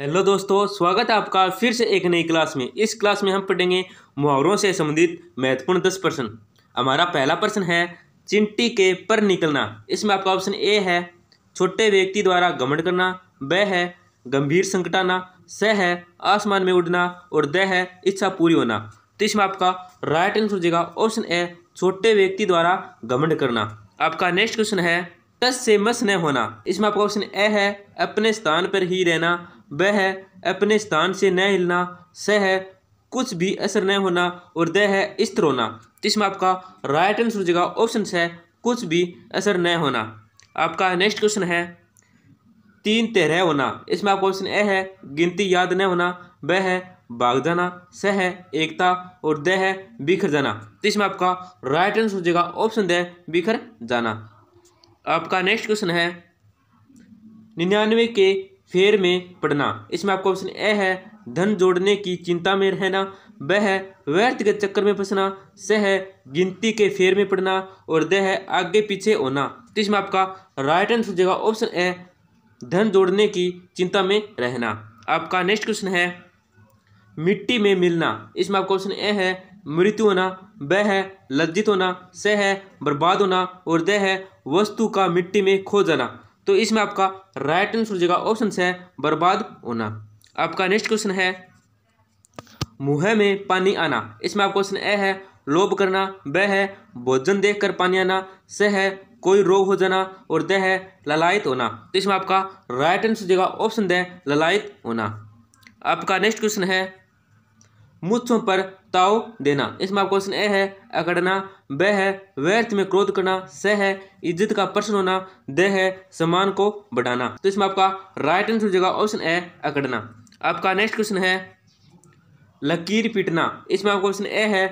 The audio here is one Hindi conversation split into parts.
हेलो दोस्तों स्वागत है आपका फिर से एक नई क्लास में इस क्लास में हम पढ़ेंगे मुहावरों से संबंधित महत्वपूर्ण दस प्रश्न हमारा पहला प्रश्न है चिंटी के पर निकलना इसमें आपका ऑप्शन ए है छोटे व्यक्ति द्वारा गमन करना ब है गंभीर संकटाना स है आसमान में उड़ना और द है इच्छा पूरी होना तो इसमें आपका राइट आंसर जगह ऑप्शन ए छोटे व्यक्ति द्वारा गमन करना आपका नेक्स्ट क्वेश्चन है टस से मस न होना इसमें आपका ऑप्शन ए है अपने स्थान पर ही रहना वह अपने स्थान से न हिलना सह कुछ भी असर न होना और दह है स्थिर होना तो इसमें आपका राइट आंसर जगह ऑप्शन है कुछ भी असर न होना आपका नेक्स्ट क्वेश्चन है तीन तेरह होना इसमें आपका ऑप्शन ए है गिनती याद न होना ब है भाग जाना स है एकता और द है बिखर जाना तो इसमें आपका राइट आंसर हो जाएगा ऑप्शन द बिखर जाना आपका नेक्स्ट क्वेश्चन है निन्यानवे के फेर में पड़ना इसमें आपका ऑप्शन ए है धन जोड़ने की चिंता में रहना ब है व्यर्थ के चक्कर में फंसना स है गिनती के फेर में पड़ना और द है आगे पीछे होना तो इसमें आपका राइट आंसर जगह ऑप्शन ए धन जोड़ने की चिंता में रहना आपका नेक्स्ट क्वेश्चन है मिट्टी में मिलना इसमें आपका ऑप्शन ए है मृत्यु होना ब है लज्जित होना स है बर्बाद होना और द है वस्तु का मिट्टी में खो जाना तो इसमें आपका राइट आंसर हो जाएगा ऑप्शन है बर्बाद होना आपका नेक्स्ट क्वेश्चन है मुंह में पानी आना इसमें आपका क्वेश्चन ए है लोभ करना ब है भोजन देखकर पानी आना स है कोई रोग हो जाना और द है ललायत होना तो इसमें आपका राइट आंसर हो जाएगा ऑप्शन द ललायत होना आपका नेक्स्ट क्वेश्चन है मुच्छों पर ताव देना इसमें आपका क्वेश्चन ए है अकड़ना ब है व्यर्थ में क्रोध करना स है इज्जत का प्रश्न होना द है सम्मान को बढ़ाना तो इसमें आपका राइट आंसर हो जाएगा ऑप्शन ए अकड़ना आपका नेक्स्ट क्वेश्चन है लकीर पीटना इसमें आपका क्वेश्चन ए है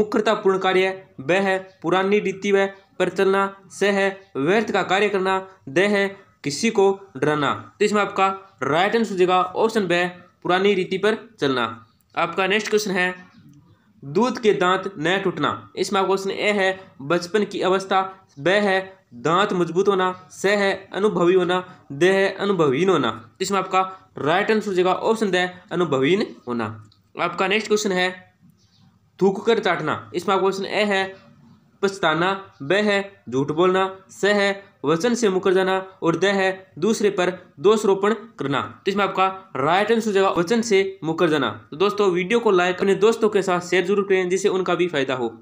मुख्यतापूर्ण कार्य ब है पुरानी रीति व पर चलना स है व्यर्थ का कार्य करना द है किसी को डराना तो इसमें आपका राइट आंसर हो जाएगा ऑप्शन ब पुरानी रीति पर चलना आपका नेक्स्ट क्वेश्चन है दूध के दांत न टूटना इसमें आपका क्वेश्चन ए है बचपन की अवस्था ब है दांत मजबूत होना स है अनुभवी होना द है अनुभवीन होना इसमें आपका राइट आंसर हो जाएगा ऑप्शन द अनुभवीन होना आपका नेक्स्ट क्वेश्चन है थूक कर चाटना इसमें आपका क्वेश्चन ए है पछताना ब है झूठ बोलना स है वचन से मुकर जाना और द है दूसरे पर रोपण करना तो इसमें आपका राइट आंसर जगह वचन से मुकर जाना तो दोस्तों वीडियो को लाइक अपने दोस्तों के साथ शेयर जरूर करें जिससे उनका भी फायदा हो